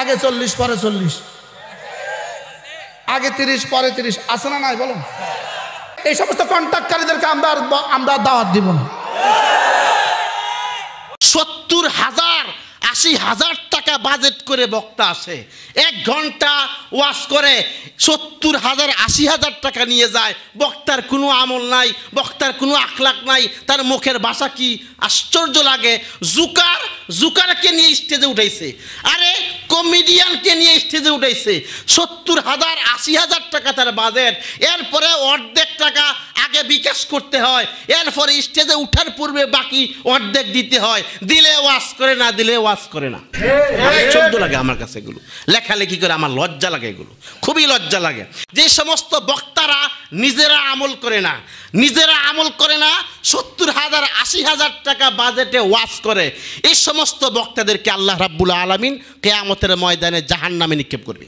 আগে চল্লিশ পরে চল্লিশ আগে তিরিশ পরে তিরিশ আছে না নাই বলো এই সমস্ত কন্ট্রাক্টকারীদেরকে আমরা আমরা দাওয়াত দিব না সত্তর হাজার আশি হাজার টাকা বাজেট করে বক্তা আসে এক ঘন্টা ওয়াশ করে সত্তর হাজার আশি হাজার টাকা নিয়ে যায় বক্তার কোনো আমল নাই বক্তার কোনো আখলাক নাই তার মুখের ভাষা কি আশ্চর্য লাগে জুকার জুকারকে নিয়ে স্টেজে উঠেছে আর কমেডিয়ানকে নিয়ে স্টেজে উঠাইছে সত্তর হাজার আশি হাজার টাকা তার বাজেট এরপরে অর্ধেক টাকা আগে বিকাশ করতে হয় এরপরে স্টেজে উঠার পূর্বে বাকি অর্ধেক দিতে হয় দিলে ওয়াশ করে না দিলে ওয়াশ করে না চোদ্দ লাগে আমার কাছে এগুলো লেখালেখি করে আমার লজ্জা লাগে এগুলো খুবই লজ্জা লাগে যে সমস্ত বক্তারা নিজেরা আমল করে না নিজেরা আমল করে না সত্তর হাজার আশি হাজার টাকা বাজেটে ওয়াফ করে এই সমস্ত বক্তাদেরকে আল্লাহ রাব্বুল আলমিন কেয়ামতের ময়দানে জাহান নামে নিক্ষেপ করবে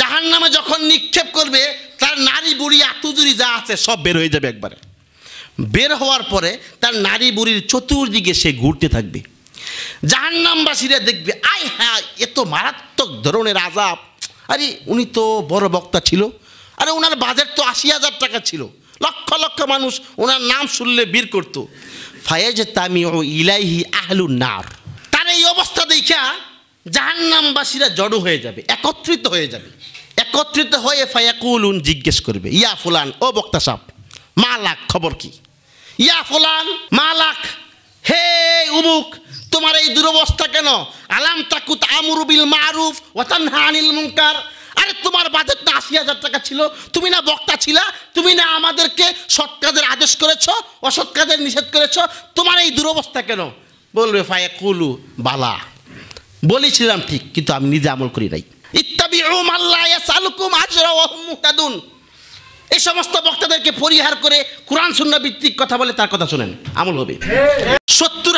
জাহান নামে যখন নিক্ষেপ করবে তার নারী বুড়ি আতুজুরি যা আছে সব বের হয়ে যাবে একবারে বের হওয়ার পরে তার নারী বুড়ির চতুর্দিকে সে ঘুরতে থাকবে জাহান্নামবাসীরা দেখবে আয় হ্যাঁ এত মারাত্মক ধরনের আজাব আরে উনি তো বড় বক্তা ছিল আরে ওনার বাজেট তো আশি হাজার টাকা ছিল লক্ষ মানুষ ওনার নাম শুনলে বীর করত ফায়েজ তামি ও ইলাইহি আহলু নার তার এই অবস্থা দেখা নামবাসীরা জড়ো হয়ে যাবে একত্রিত হয়ে যাবে একত্রিত হয়ে ফায়াকুলুন জিজ্ঞেস করবে ইয়া ফুলান ও বক্তা সাপ মা লাখ খবর কি ইয়া ফুলান মা লাখ হে উমুক তোমার এই দুরবস্থা কেন আলাম তাকুত আমরুবিল মারুফ ওয়াতানহা আনিল মুনকার আরে তোমার বাজেট না আশি হাজার টাকা ছিল তুমি না বক্তা ছিলা তুমি আমাদেরকে সৎ কাজের আদেশ করেছ অসৎ কাজের নিষেধ করেছ তোমার এই দুরবস্থা কেন বলবে ফায়ে কুলু বালা বলেছিলাম ঠিক কিন্তু আমি নিজে আমল করি নাই এই সমস্ত বক্তাদেরকে পরিহার করে কোরআন শূন্য ভিত্তিক কথা বলে তার কথা শোনেন আমল হবে সত্তর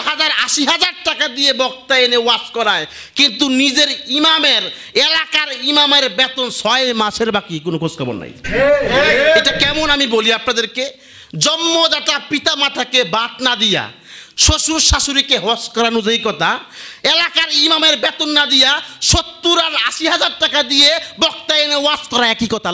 আশি হাজার টাকা দিয়ে বক্তা এনে ওয়াশ করায় কিন্তু নিজের ইমামের এলাকার ইমামের বেতন ছয় মাসের বাকি কোনো খোঁজখবর নাই এটা কেমন আমি বলি আপনাদেরকে জন্মদাতা পিতা মাতাকে বাদ না দিয়া শ্বশুর শাশুড়িকে হস করানো যেই কথা এলাকার ইমামের বেতন না দিয়া সত্তর আর আশি হাজার টাকা দিয়ে বক্তা এনে ওয়াশ করা একই কথা